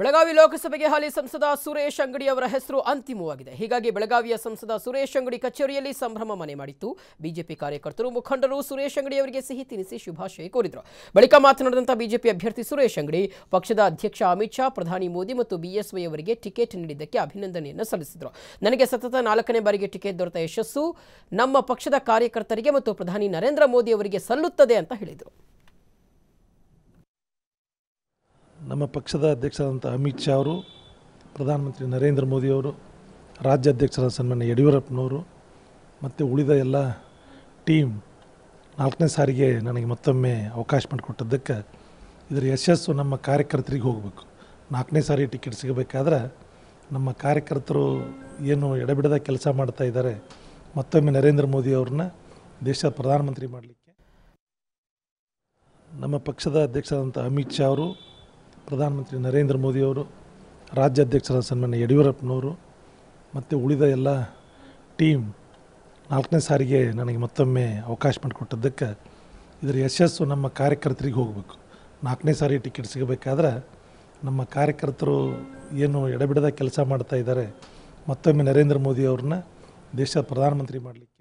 ಬೆಳಗಾವಿ ಲೋಕಸಭೆಗೆ ಹಾಲಿ ಸಂಸದ ಸುರೇಶ್ ಅಂಗಡಿ ಅವರ ಹೆಸರು ಅಂತಿಮವಾಗಿದೆ ಹೀಗಾಗಿ ಬೆಳಗಾವಿಯ ಸಂಸದ ಸುರೇಶ್ ಅಂಗಡಿ ಕಚೇರಿಯಲ್ಲಿ ಸಂಭ್ರಮ ಮನೆ ಮಾಡಿತ್ತು ಬಿಜೆಪಿ ಕಾರ್ಯಕರ್ತರು ಮುಖಂಡರು ಸುರೇಶ್ ಅಂಗಡಿ ಅವರಿಗೆ ಸಿಹಿ ತಿನಿಸಿ ಶುಭಾಶಯ ಕೋರಿದರು ಬಳಿಕ ಮಾತನಾಡಿದಂಥ ಬಿಜೆಪಿ ಅಭ್ಯರ್ಥಿ ಸುರೇಶ್ ಅಂಗಡಿ ಪಕ್ಷದ ಅಧ್ಯಕ್ಷ ಅಮಿತ್ ಶಾ ಪ್ರಧಾನಿ ಮೋದಿ ಮತ್ತು ಬಿಎಸ್ವೈ ಅವರಿಗೆ ಟಿಕೆಟ್ ನೀಡಿದ್ದಕ್ಕೆ ಅಭಿನಂದನೆಯನ್ನು ಸಲ್ಲಿಸಿದರು ನನಗೆ ಸತತ ನಾಲ್ಕನೇ ಬಾರಿಗೆ ಟಿಕೆಟ್ ದೊರೆತ ಯಶಸ್ಸು ನಮ್ಮ ಪಕ್ಷದ ಕಾರ್ಯಕರ್ತರಿಗೆ ಮತ್ತು ಪ್ರಧಾನಿ ನರೇಂದ್ರ ಮೋದಿ ಅವರಿಗೆ ಸಲ್ಲುತ್ತದೆ ಅಂತ ಹೇಳಿದರು ನಮ್ಮ ಪಕ್ಷದ ಅಧ್ಯಕ್ಷರಾದಂಥ ಅಮಿತ್ ಶಾ ಅವರು ಪ್ರಧಾನಮಂತ್ರಿ ನರೇಂದ್ರ ಮೋದಿಯವರು ರಾಜ್ಯಾಧ್ಯಕ್ಷರಾದ ಸನ್ಮಾನ್ಯ ಯಡಿಯೂರಪ್ಪನವರು ಮತ್ತು ಉಳಿದ ಎಲ್ಲ ಟೀಮ್ ನಾಲ್ಕನೇ ಸಾರಿಗೆ ನನಗೆ ಮತ್ತೊಮ್ಮೆ ಅವಕಾಶ ಮಾಡಿಕೊಟ್ಟದ್ದಕ್ಕೆ ಇದರ ಯಶಸ್ಸು ನಮ್ಮ ಕಾರ್ಯಕರ್ತರಿಗೆ ಹೋಗಬೇಕು ನಾಲ್ಕನೇ ಸಾರಿ ಟಿಕೆಟ್ ಸಿಗಬೇಕಾದ್ರೆ ನಮ್ಮ ಕಾರ್ಯಕರ್ತರು ಏನು ಎಡಬಿಡದ ಕೆಲಸ ಮಾಡ್ತಾ ಇದ್ದಾರೆ ಮತ್ತೊಮ್ಮೆ ನರೇಂದ್ರ ಮೋದಿ ಅವ್ರನ್ನ ದೇಶದ ಪ್ರಧಾನಮಂತ್ರಿ ಮಾಡಲಿಕ್ಕೆ ನಮ್ಮ ಪಕ್ಷದ ಅಧ್ಯಕ್ಷರಾದಂಥ ಅಮಿತ್ ಶಾ ಅವರು ಪ್ರಧಾನಮಂತ್ರಿ ನರೇಂದ್ರ ಮೋದಿಯವರು ರಾಜ್ಯಾಧ್ಯಕ್ಷರ ಸನ್ಮಾನ್ಯ ಯಡಿಯೂರಪ್ಪನವರು ಮತ್ತು ಉಳಿದ ಎಲ್ಲ ಟೀಮ್ ನಾಲ್ಕನೇ ಸಾರಿಗೆ ನನಗೆ ಮತ್ತೊಮ್ಮೆ ಅವಕಾಶ ಮಾಡಿಕೊಟ್ಟದ್ದಕ್ಕೆ ಇದರ ಯಶಸ್ಸು ನಮ್ಮ ಕಾರ್ಯಕರ್ತರಿಗೆ ಹೋಗಬೇಕು ನಾಲ್ಕನೇ ಸಾರಿ ಟಿಕೆಟ್ ಸಿಗಬೇಕಾದ್ರೆ ನಮ್ಮ ಕಾರ್ಯಕರ್ತರು ಏನು ಎಡಬಿಡದ ಕೆಲಸ ಮಾಡ್ತಾ ಇದ್ದಾರೆ ಮತ್ತೊಮ್ಮೆ ನರೇಂದ್ರ ಮೋದಿ ಅವ್ರನ್ನ ದೇಶದ ಪ್ರಧಾನಮಂತ್ರಿ ಮಾಡಲಿಕ್ಕೆ